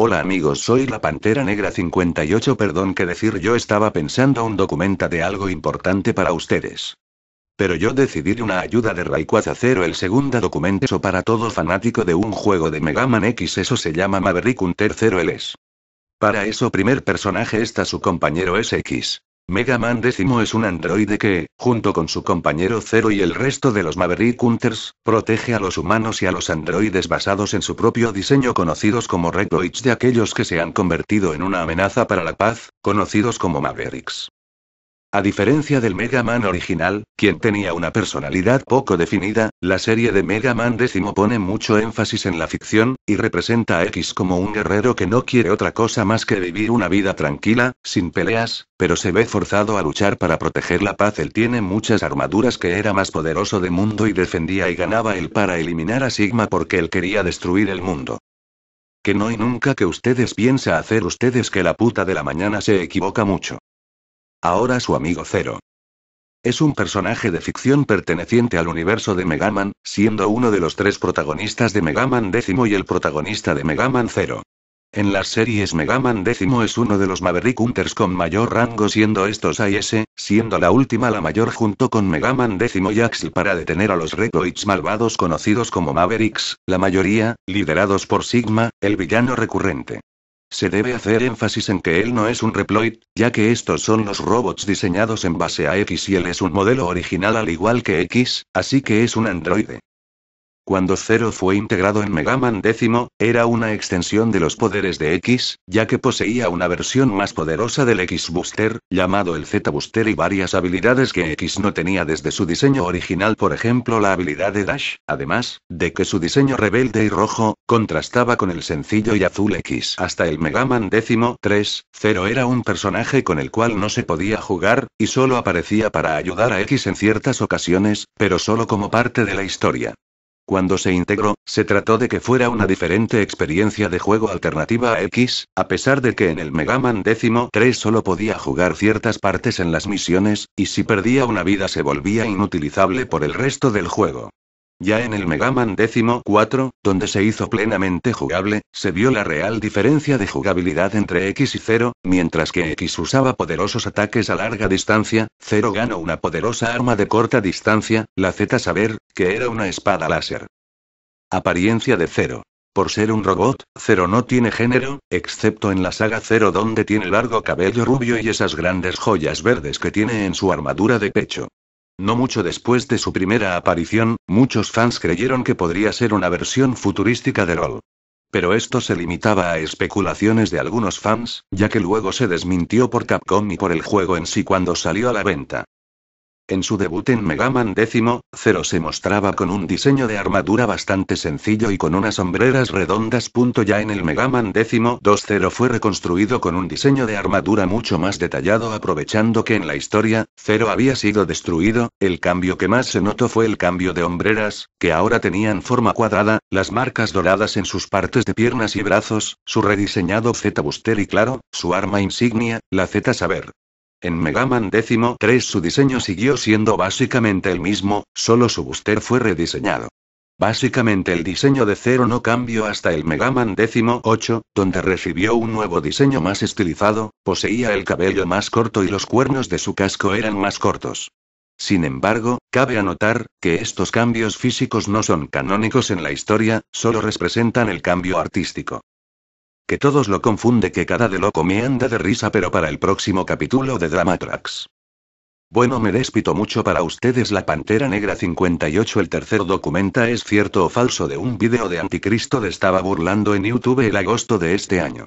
Hola amigos, soy la Pantera Negra 58. Perdón que decir, yo estaba pensando un documento de algo importante para ustedes. Pero yo decidí una ayuda de Rayquaza 0 el segundo documento eso para todo fanático de un juego de Mega Man X eso se llama Maverick Hunter 0 es. Para eso primer personaje está su compañero SX. Mega Man X es un androide que, junto con su compañero Zero y el resto de los Maverick Hunters, protege a los humanos y a los androides basados en su propio diseño conocidos como Redroids de aquellos que se han convertido en una amenaza para la paz, conocidos como Mavericks. A diferencia del Mega Man original, quien tenía una personalidad poco definida, la serie de Mega Man X pone mucho énfasis en la ficción, y representa a X como un guerrero que no quiere otra cosa más que vivir una vida tranquila, sin peleas, pero se ve forzado a luchar para proteger la paz. Él tiene muchas armaduras que era más poderoso de mundo y defendía y ganaba él para eliminar a Sigma porque él quería destruir el mundo. Que no y nunca que ustedes piensa hacer ustedes que la puta de la mañana se equivoca mucho. Ahora su amigo Zero. Es un personaje de ficción perteneciente al universo de Man, siendo uno de los tres protagonistas de Man X y el protagonista de Man Zero. En las series Megaman X es uno de los Maverick Hunters con mayor rango siendo estos AS, siendo la última la mayor junto con Megaman X y Axel para detener a los robots malvados conocidos como Mavericks, la mayoría, liderados por Sigma, el villano recurrente. Se debe hacer énfasis en que él no es un Reploid, ya que estos son los robots diseñados en base a X y él es un modelo original al igual que X, así que es un androide. Cuando Zero fue integrado en Mega Man X, era una extensión de los poderes de X, ya que poseía una versión más poderosa del X-Booster, llamado el Z-Booster y varias habilidades que X no tenía desde su diseño original, por ejemplo la habilidad de Dash, además, de que su diseño rebelde y rojo, contrastaba con el sencillo y azul X. Hasta el Mega Man X, 3, Zero era un personaje con el cual no se podía jugar, y solo aparecía para ayudar a X en ciertas ocasiones, pero solo como parte de la historia. Cuando se integró, se trató de que fuera una diferente experiencia de juego alternativa a X, a pesar de que en el Mega Man décimo 3 solo podía jugar ciertas partes en las misiones, y si perdía una vida se volvía inutilizable por el resto del juego. Ya en el Mega Man 4, donde se hizo plenamente jugable, se vio la real diferencia de jugabilidad entre X y 0, mientras que X usaba poderosos ataques a larga distancia, 0 ganó una poderosa arma de corta distancia, la Z saber, que era una espada láser. Apariencia de 0. Por ser un robot, Zero no tiene género, excepto en la saga Zero donde tiene largo cabello rubio y esas grandes joyas verdes que tiene en su armadura de pecho. No mucho después de su primera aparición, muchos fans creyeron que podría ser una versión futurística de Roll. Pero esto se limitaba a especulaciones de algunos fans, ya que luego se desmintió por Capcom y por el juego en sí cuando salió a la venta. En su debut en Mega Man X, Zero se mostraba con un diseño de armadura bastante sencillo y con unas sombreras redondas. Ya en el Megaman Man X, 2 fue reconstruido con un diseño de armadura mucho más detallado aprovechando que en la historia, Zero había sido destruido, el cambio que más se notó fue el cambio de hombreras, que ahora tenían forma cuadrada, las marcas doradas en sus partes de piernas y brazos, su rediseñado Z-Buster y claro, su arma insignia, la Z-Saber. En Megaman Man XIII su diseño siguió siendo básicamente el mismo, solo su booster fue rediseñado. Básicamente el diseño de Zero no cambió hasta el Megaman Man 8, donde recibió un nuevo diseño más estilizado, poseía el cabello más corto y los cuernos de su casco eran más cortos. Sin embargo, cabe anotar que estos cambios físicos no son canónicos en la historia, solo representan el cambio artístico. Que todos lo confunde que cada de loco me anda de risa pero para el próximo capítulo de Dramatrax. Bueno me despito mucho para ustedes la Pantera Negra 58 El tercer documenta es cierto o falso de un video de Anticristo de estaba burlando en YouTube el agosto de este año.